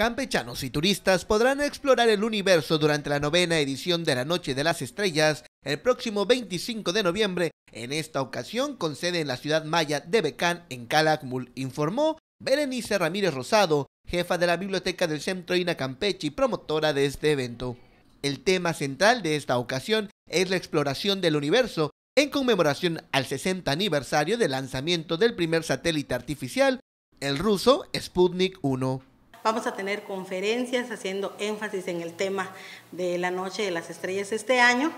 Campechanos y turistas podrán explorar el universo durante la novena edición de la Noche de las Estrellas el próximo 25 de noviembre, en esta ocasión con sede en la ciudad maya de Becán, en Calakmul, informó Berenice Ramírez Rosado, jefa de la biblioteca del Centro INA Campeche y promotora de este evento. El tema central de esta ocasión es la exploración del universo en conmemoración al 60 aniversario del lanzamiento del primer satélite artificial, el ruso Sputnik 1. Vamos a tener conferencias haciendo énfasis en el tema de la Noche de las Estrellas este año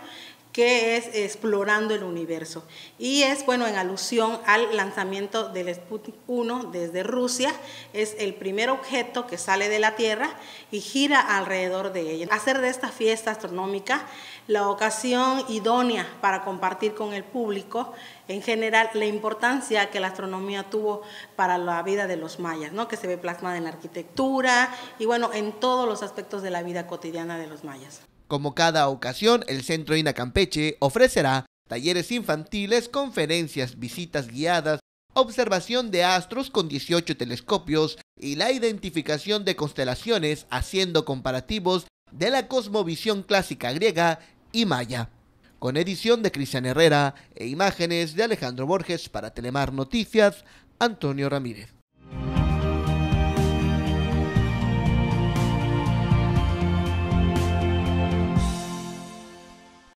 que es Explorando el Universo. Y es, bueno, en alusión al lanzamiento del Sputnik 1 desde Rusia, es el primer objeto que sale de la Tierra y gira alrededor de ella. Hacer de esta fiesta astronómica la ocasión idónea para compartir con el público en general la importancia que la astronomía tuvo para la vida de los mayas, ¿no? que se ve plasmada en la arquitectura y bueno, en todos los aspectos de la vida cotidiana de los mayas. Como cada ocasión, el Centro Inacampeche Campeche ofrecerá talleres infantiles, conferencias, visitas guiadas, observación de astros con 18 telescopios y la identificación de constelaciones haciendo comparativos de la cosmovisión clásica griega y maya. Con edición de Cristian Herrera e imágenes de Alejandro Borges para Telemar Noticias, Antonio Ramírez.